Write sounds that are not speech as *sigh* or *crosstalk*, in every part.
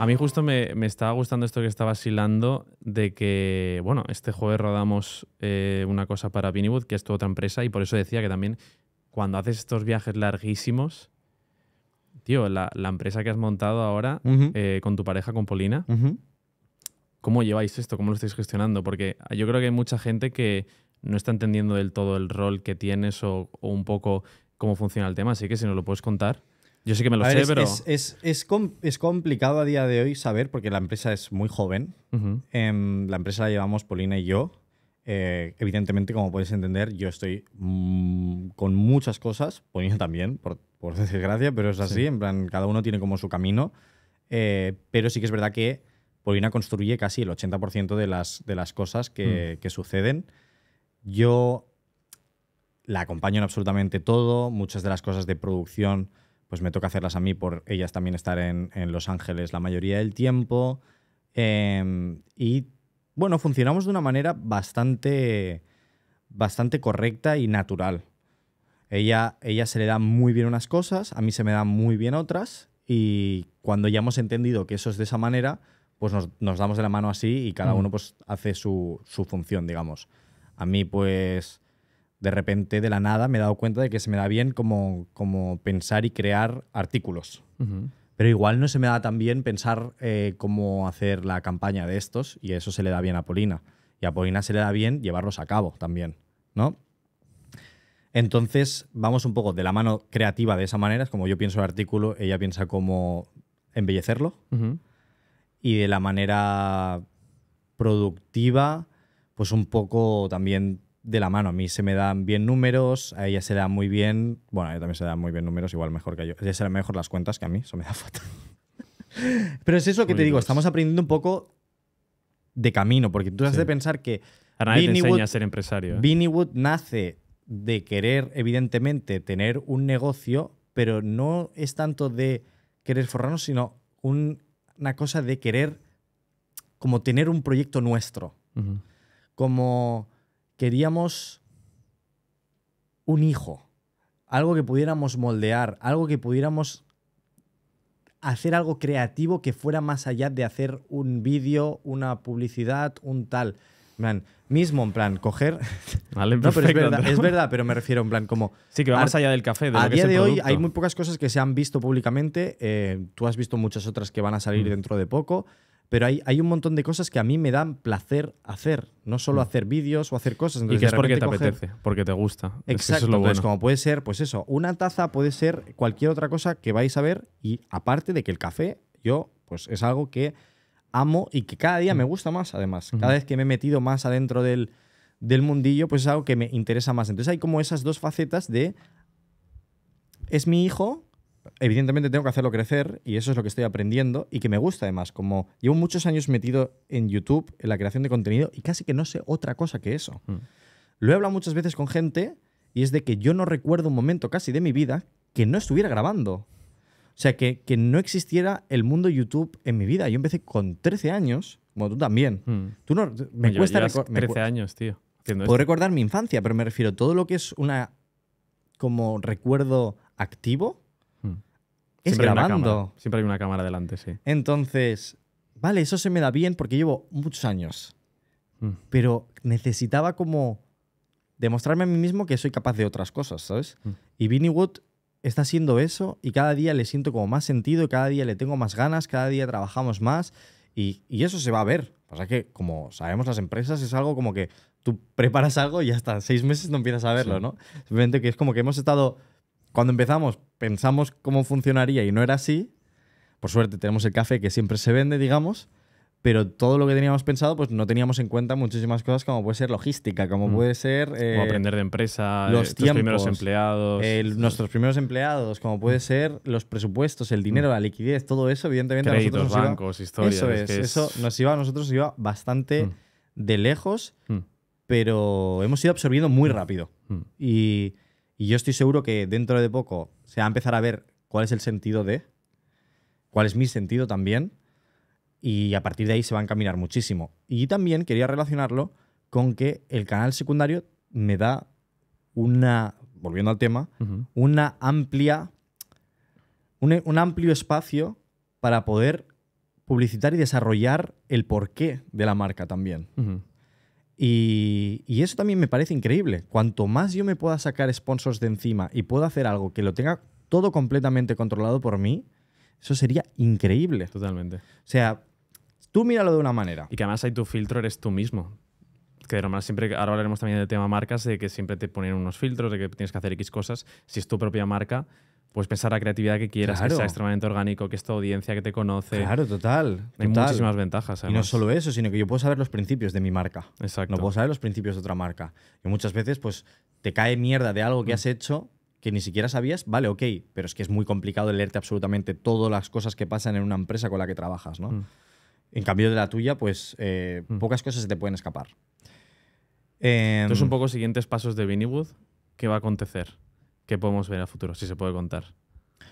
A mí justo me, estaba gustando esto que estaba vacilando de que, bueno, este jueves rodamos eh, una cosa para Vinibud que es tu otra empresa, y por eso decía que también cuando haces estos viajes larguísimos, tío, la, empresa que has montado ahora eh, con tu pareja, con Polina, ¿cómo lleváis esto? ¿Cómo lo estáis gestionando? Porque yo creo que hay mucha gente que no está entendiendo del todo el rol que tienes o, o un poco cómo funciona el tema, así que si nos lo puedes contar. Yo sí que me lo sé, pero. Es, es, es, complicado a día de hoy saber, porque la empresa es muy joven. Em, la empresa la llevamos Polina y yo. Eh, evidentemente, como podéis entender, yo estoy mm, con muchas cosas, Polina también, por, por *laughs* desgracia, pero es así. En plan, cada uno tiene como su camino. Eh, pero sí que es verdad que Polina construye casi el 80% de las, de las cosas que, mm. que suceden. Yo la acompaño en absolutamente todo, muchas de las cosas de producción pues me toca hacerlas a mí por ellas también estar en, Los Ángeles la mayoría del tiempo. Em, y bueno, funcionamos de una manera bastante, bastante correcta y natural. Ella, ella se le da muy bien unas cosas, a mí se me dan muy bien otras, y cuando ya hemos entendido que eso es de esa manera, pues nos, damos de la mano así y cada mm. uno pues hace su, su función, digamos. A mí pues de repente de la nada me he dado cuenta de que se me da bien como, como pensar y crear artículos. Pero igual no se me da tan bien pensar eh, cómo hacer la campaña de estos y eso se le da bien a Polina. Y a Polina se le da bien llevarlos a cabo también, ¿no? Entonces vamos un poco de la mano creativa de esa manera, es como yo pienso el artículo, ella piensa cómo embellecerlo. Y de la manera productiva, pues un poco también de la mano. A mí se me dan bien números, a ella se da muy bien. Bueno, a ella también se dan muy bien números, igual mejor que yo. A ella se le dan mejor las cuentas que a mí, eso me da falta. *laughs* Pero es eso que te digo, estamos aprendiendo un poco de camino, porque tú has de pensar que. A nadie enseña a ser empresario. ¿eh? Vinnie Wood nace de querer, evidentemente, tener un negocio, pero no es tanto de querer forrarnos, sino una cosa de querer como tener un proyecto nuestro. Como queríamos un hijo, algo que pudiéramos moldear, algo que pudiéramos hacer algo creativo que fuera más allá de hacer un vídeo, una publicidad, un tal. En plan, mismo, en plan, coger. *laughs* es verdad, pero me refiero, en plan, como. Sí, que va más allá del café. De lo a día de hoy hay muy pocas cosas que se han visto públicamente. Eh, tú has visto muchas otras que van a salir mm. dentro de poco pero hay, hay, un montón de cosas que a mí me dan placer hacer, no solo mm. hacer vídeos o hacer cosas. y que es porque te apetece, porque te gusta. Exacto, pues como puede ser, pues eso, una taza puede ser cualquier otra cosa que vais a ver y aparte de que el café, yo, pues es algo que amo y que cada día me mm. gusta más además. Cada vez que me he metido más adentro del, del mundillo, pues es algo que me interesa más. Entonces hay como esas dos facetas de, es mi hijo, evidentemente tengo que hacerlo crecer y eso es lo que estoy aprendiendo y que me gusta además, como llevo muchos años metido en YouTube, en la creación de contenido y casi que no sé otra cosa que eso. Mm. Lo he hablado muchas veces con gente y es de que yo no recuerdo un momento casi de mi vida que no estuviera grabando. O sea, que, que no existiera el mundo YouTube en mi vida. Yo empecé con 13 años, como tú también. Mm. Tú no, me cuesta recordar... 13 años, tío. Puedo recordar mi infancia, pero me refiero a todo lo que es una como recuerdo activo Siempre grabando. Hay una Siempre hay una cámara delante, sí. Entonces, vale, eso se me da bien porque llevo muchos años. Mm. Pero necesitaba como demostrarme a mí mismo que soy capaz de otras cosas, ¿sabes? Mm. Y Vinnie Wood está haciendo eso y cada día le siento como más sentido, cada día le tengo más ganas, cada día trabajamos más y, eso se va a ver. O sea que, como sabemos las empresas, es algo como que tú preparas algo y hasta seis meses no empiezas a verlo, ¿no? Simplemente que es como que hemos estado, cuando empezamos, pensamos cómo funcionaría y no era así. Por suerte tenemos el café que siempre se vende, digamos, pero todo lo que teníamos pensado, pues no teníamos en cuenta muchísimas cosas como puede ser logística, como mm. puede ser... como eh, aprender de empresa, eh, los primeros empleados. nuestros primeros empleados, como puede mm. ser los presupuestos, el dinero, mm. la liquidez, todo eso, evidentemente... bancos, Eso eso nos iba a nosotros iba bastante de lejos, pero hemos ido absorbiendo muy rápido. Y y yo estoy seguro que dentro de poco se va a empezar a ver cuál es el sentido de, cuál es mi sentido también, y a partir de ahí se va a encaminar muchísimo. Y también quería relacionarlo con que el canal secundario me da una, volviendo al tema, una amplia, un, amplio espacio para poder publicitar y desarrollar el porqué de la marca también. Y, eso también me parece increíble. Cuanto más yo me pueda sacar sponsors de encima y pueda hacer algo que lo tenga todo completamente controlado por mí, eso sería increíble. Totalmente. O sea, tú míralo de una manera. Y que además hay tu filtro eres tú mismo. Que de siempre, ahora hablaremos también del tema marcas, de que siempre te ponen unos filtros, de que tienes que hacer X cosas. Si es tu propia marca, puedes pensar la creatividad que quieras, es que sea extremadamente orgánico, que esta audiencia que te conoce. Claro, total. Hay muchísimas ventajas. Y no solo eso, sino que yo puedo saber los principios de mi marca. Exacto. No puedo saber los principios de otra marca. Y muchas veces, pues, te cae mierda de algo que has mm. hecho que ni siquiera sabías, vale, ok, pero es que es muy complicado leerte absolutamente todas las cosas que pasan en una empresa con la que trabajas, ¿no? Mm. En cambio de la tuya, pues eh, mm. pocas cosas se te pueden escapar. Entonces, un em, poco siguientes pasos de Vinnywood, ¿qué va a acontecer? ¿Qué podemos ver a futuro? Si se puede contar.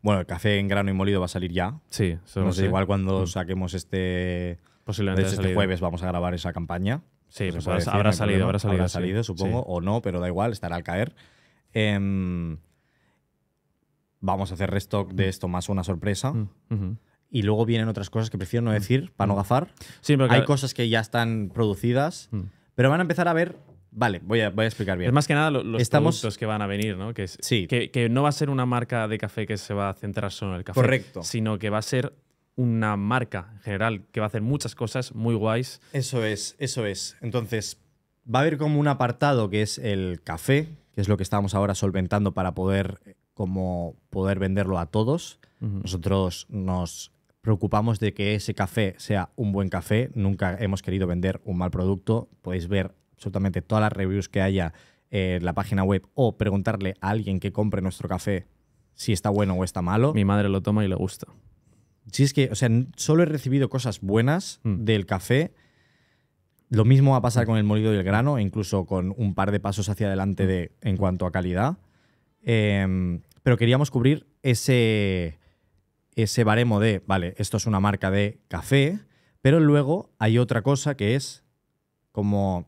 Bueno, el café en grano y molido va a salir ya. Sí, igual cuando mm. saquemos este. Posiblemente. Este jueves vamos a grabar esa campaña. Sí, pues habrá, salido, habrá, salido, habrá salido. supongo, o no, pero da igual, estará al caer. Em, vamos a hacer restock de mm. esto más una sorpresa. Mm, y luego vienen otras cosas que prefiero no decir para no gafar. Sí, Hay cosas que ya están producidas, pero van a empezar a ver Vale, voy a, voy a explicar bien. Es más que nada los, productos que van a venir, ¿no? Que, sí. que, no va a ser una marca de café que se va a centrar solo en el café. Correcto. Sino que va a ser una marca en general que va a hacer muchas cosas muy guays. Eso es, eso es. Entonces, va a haber como un apartado que es el café, que es lo que estamos ahora solventando para poder, como poder venderlo a todos. Nosotros nos preocupamos de que ese café sea un buen café. Nunca hemos querido vender un mal producto. Podéis ver absolutamente todas las reviews que haya en la página web o preguntarle a alguien que compre nuestro café si está bueno o está malo. Mi madre lo toma y le gusta. Si es que, o sea, solo he recibido cosas buenas mm. del café. Lo mismo va a pasar mm. con el molido y el grano, incluso con un par de pasos hacia adelante mm. de, en cuanto a calidad. Em, pero queríamos cubrir ese, ese baremo de, vale, esto es una marca de café, pero luego hay otra cosa que es como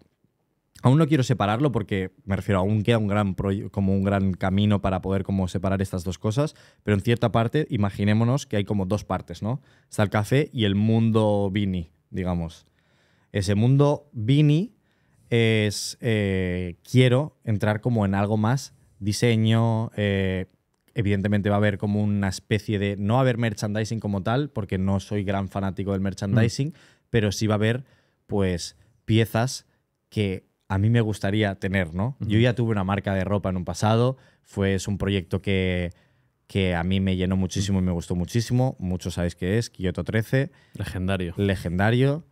Aún no quiero separarlo porque, me refiero, aún queda un gran, como un gran camino para poder como separar estas dos cosas, pero en cierta parte, imaginémonos que hay como dos partes, ¿no? Está el café y el mundo Vini, digamos. Ese mundo Vini es, eh, quiero entrar como en algo más, diseño, eh, evidentemente va a haber como una especie de, no haber merchandising como tal, porque no soy gran fanático del merchandising, mm. pero sí va a haber, pues, piezas que a mí me gustaría tener, ¿no? Yo ya tuve una marca de ropa en un pasado, fue un proyecto que, que a mí me llenó muchísimo y me gustó muchísimo, muchos sabéis que es, Kyoto 13. Legendario. Legendario,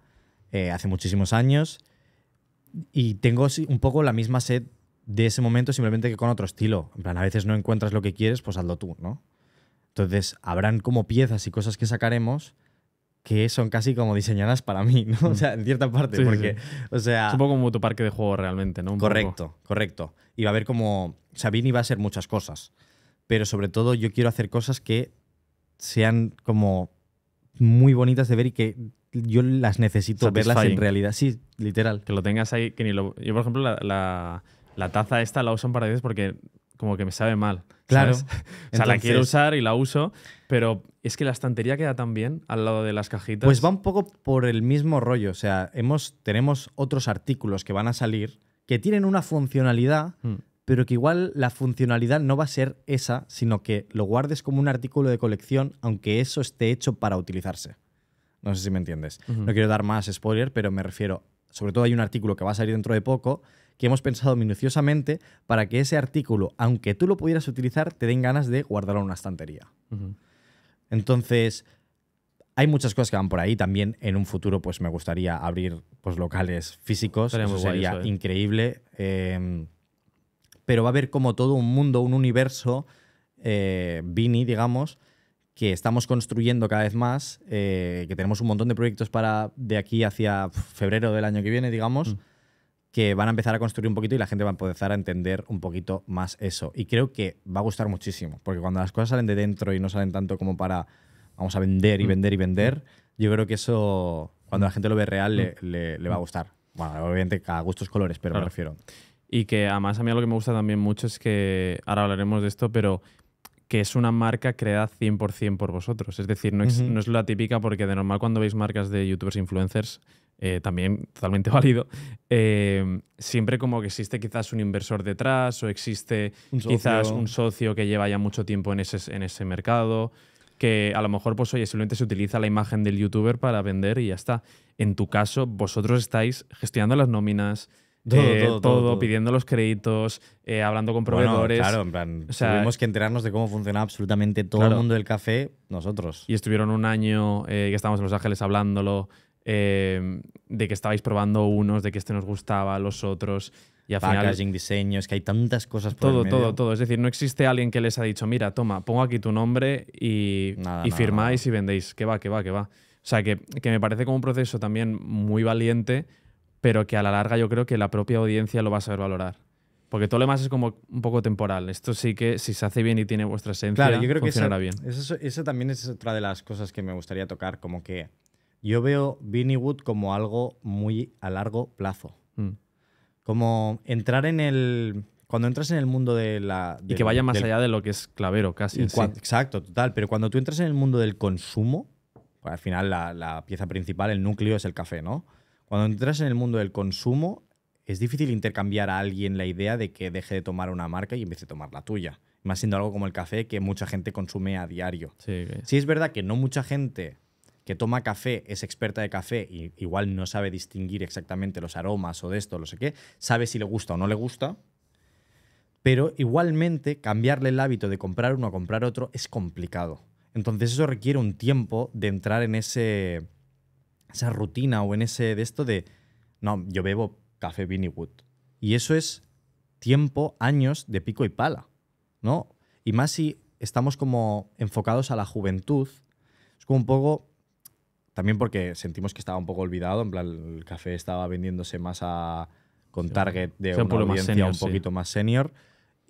eh, hace muchísimos años. Y tengo un poco la misma sed de ese momento, simplemente que con otro estilo. En plan, a veces no encuentras lo que quieres, pues hazlo tú, ¿no? Entonces, habrán como piezas y cosas que sacaremos que son casi como diseñadas para mí, ¿no? *laughs* O mm. sea, en cierta parte, porque, o sea... Es un poco como tu parque de juego realmente, ¿no? correcto, correcto. Y va a haber como... Sabini va a ser muchas cosas, pero sobre todo yo quiero hacer cosas que sean como muy bonitas de ver y que yo las necesito verlas en realidad. Sí, literal. Que lo tengas ahí, que ni lo... Yo, por ejemplo, la, taza esta la uso para veces porque como que me sabe mal. Claro. *laughs* o sea, la quiero usar y la uso, pero es que la estantería queda tan bien al lado de las cajitas. Pues va un poco por el mismo rollo. O sea, hemos, tenemos otros artículos que van a salir que tienen una funcionalidad, hmm. pero que igual la funcionalidad no va a ser esa, sino que lo guardes como un artículo de colección, aunque eso esté hecho para utilizarse. No sé si me entiendes. No quiero dar más spoiler, pero me refiero. Sobre todo hay un artículo que va a salir dentro de poco que hemos pensado minuciosamente para que ese artículo, aunque tú lo pudieras utilizar, te den ganas de guardarlo en una estantería. Entonces, hay muchas cosas que van por ahí. También en un futuro, pues me gustaría abrir pues, locales físicos. Sería ¿eh? increíble. Em, pero va a haber como todo un mundo, un universo, eh, Vini, digamos, que estamos construyendo cada vez más, eh, que tenemos un montón de proyectos para de aquí hacia febrero del año que viene, digamos. Mm que van a empezar a construir un poquito y la gente va a empezar a entender un poquito más eso. Y creo que va a gustar muchísimo, porque cuando las cosas salen de dentro y no salen tanto como para vamos a vender y mm. vender y vender, mm. yo creo que eso, cuando la mm. gente lo ve real, le, va a gustar. Bueno, obviamente a gustos colores, pero me refiero. Y que además a mí lo que me gusta también mucho es que, ahora hablaremos de esto, pero que es una marca creada 100% por vosotros. Es decir, no es, no es la típica porque de normal cuando veis marcas de youtubers e influencers eh, también totalmente *laughs* válido, eh, siempre como que existe quizás un inversor detrás o existe quizás un socio que lleva ya mucho tiempo en ese, en ese mercado, que a lo mejor pues oye, simplemente se utiliza la imagen del youtuber para vender y ya está. En tu caso, vosotros estáis gestionando las nóminas, todo, eh, pidiendo los créditos, hablando con proveedores. claro, tuvimos que enterarnos de cómo funciona absolutamente todo el mundo del café, nosotros. Y estuvieron un año que estábamos en Los Ángeles hablándolo, Em, de que estabais probando unos, de que este nos gustaba, los otros. Y al Packaging, diseños, que hay tantas cosas por Todo, todo, todo. Es decir, no existe alguien que les ha dicho, mira, toma, pongo aquí tu nombre y, firmáis y vendéis. Que va, que va, que va. O sea, que, me parece como un proceso también muy valiente, pero que a la larga yo creo que la propia audiencia lo va a saber valorar. Porque todo lo demás es como un poco temporal. Esto sí que si se hace bien y tiene vuestra esencia, claro, yo creo que esa, bien. eso, también es otra de las cosas que me gustaría tocar, como que yo veo Vinnie Wood como algo muy a largo plazo. Mm. Como entrar en el. Cuando entras en el mundo de la. y que vaya más allá de lo que es clavero, casi. Exacto, total. Pero cuando tú entras en el mundo del consumo, pues al final la, pieza principal, el núcleo es el café, ¿no? Cuando entras en el mundo del consumo, es difícil intercambiar a alguien la idea de que deje de tomar una marca y empiece a tomar la tuya. Más siendo algo como el café que mucha gente consume a diario. sí es verdad que no mucha gente que toma café, es experta de café y igual no sabe distinguir exactamente los aromas o de esto, lo sé qué, sabe si le gusta o no le gusta, pero igualmente cambiarle el hábito de comprar uno a comprar otro es complicado. Entonces eso requiere un tiempo de entrar en ese, esa rutina o en ese de esto de, no, yo bebo café Beanie Y eso es tiempo, años de pico y pala, ¿no? Y más si estamos como enfocados a la juventud, es como un poco también porque sentimos que estaba un poco olvidado, en plan, el café estaba vendiéndose más a, con target de una un audiencia un poquito más senior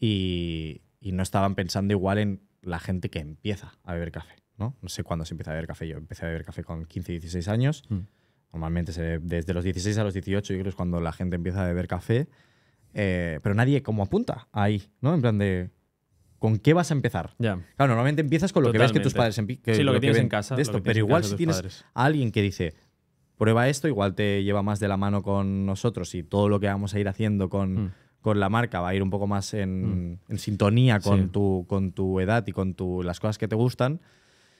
y, no estaban pensando igual en la gente que empieza a beber café, ¿no? No sé cuándo se empieza a beber café. Yo empecé a beber café con 15, 16 años. Mm. Normalmente desde los 16 a los 18 yo creo es cuando la gente empieza a beber café. Eh, pero nadie como apunta ahí, ¿no? En plan de, ¿con qué vas a empezar? Claro, normalmente empiezas con lo que ves que tus padres empiezan. sí, lo, que tienes en casa. pero igual si tienes a alguien que dice, prueba esto, igual te lleva más de la mano con nosotros y todo lo que vamos a ir haciendo con, mm. la marca va a ir un poco más en, mm. sintonía con, tu, con tu edad y con las cosas que te gustan.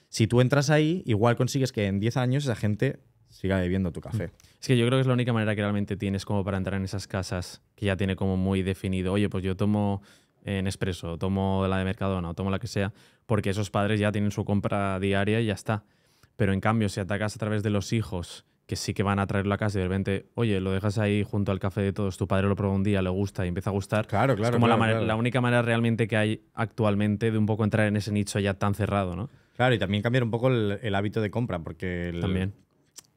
Si tú entras ahí, igual consigues que en 10 años esa gente siga bebiendo tu café. Mm. Es que yo creo que es la única manera que realmente tienes como para entrar en esas casas que ya tiene como muy definido, oye, pues yo tomo en Expreso, tomo la de Mercadona o tomo la que sea, porque esos padres ya tienen su compra diaria y ya está. Pero en cambio, si atacas a través de los hijos, que sí que van a traerlo a casa y de repente, oye, lo dejas ahí junto al café de todos, tu padre lo prueba un día, le gusta y empieza a gustar. Claro, claro. Es como la, única manera realmente que hay actualmente de un poco entrar en ese nicho ya tan cerrado, ¿no? Claro, y también cambiar un poco el, hábito de compra, porque. también.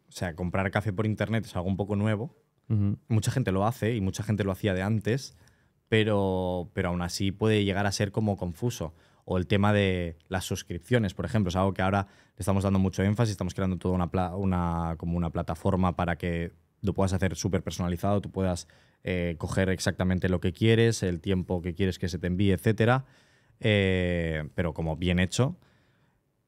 O sea, comprar café por internet es algo un poco nuevo. Mucha gente lo hace y mucha gente lo hacía de antes pero, pero aún así puede llegar a ser como confuso. O el tema de las suscripciones, por ejemplo, es algo que ahora le estamos dando mucho énfasis, estamos creando toda una, como una plataforma para que lo puedas hacer súper personalizado, tú puedas eh, coger exactamente lo que quieres, el tiempo que quieres que se te envíe, etcétera, eh, pero como bien hecho.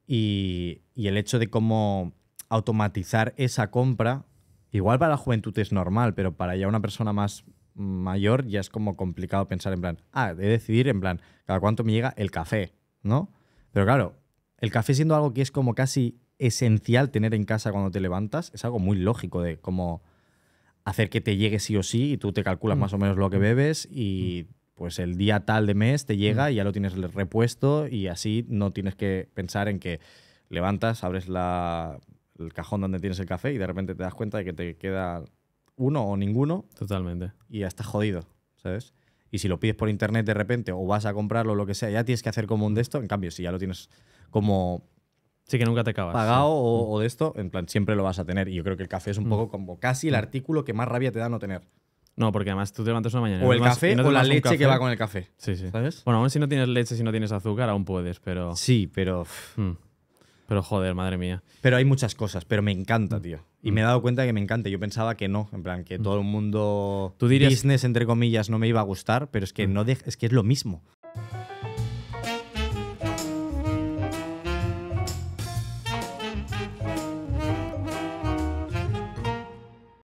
Y, y el hecho de cómo automatizar esa compra, igual para la juventud es normal, pero para ya una persona más mayor ya es como complicado pensar en plan, ah, de decidir en plan, cada cuánto me llega el café, ¿no? Pero claro, el café siendo algo que es como casi esencial tener en casa cuando te levantas, es algo muy lógico de cómo hacer que te llegue sí o sí y tú te calculas mm. más o menos lo que mm. bebes y pues el día tal de mes te llega mm. y ya lo tienes repuesto y así no tienes que pensar en que levantas, abres la, el cajón donde tienes el café y de repente te das cuenta de que te queda uno o ninguno. Totalmente. Y ya estás jodido, ¿sabes? Y si lo pides por internet de repente o vas a comprarlo o lo que sea, ya tienes que hacer como un de esto. En cambio, si ya lo tienes como. Sí, que nunca te acabas. Pagado o, de esto, en plan, siempre lo vas a tener. Y yo creo que el café es un poco como casi el artículo que más rabia te da no tener. No, porque además tú te levantas una mañana. O el café o la leche que va con el café. Sí, sí. ¿Sabes? Bueno, aún si no tienes leche, si no tienes azúcar, aún puedes, pero. Sí, pero. Hmm. Pero joder, madre mía. Pero hay muchas cosas, pero me encanta, hmm. tío. Y me he dado cuenta que me encanta. Yo pensaba que no, en plan, que mm. todo el mundo ¿Tú dirías, business, entre comillas, no me iba a gustar, pero es que, mm. no es, que es lo mismo.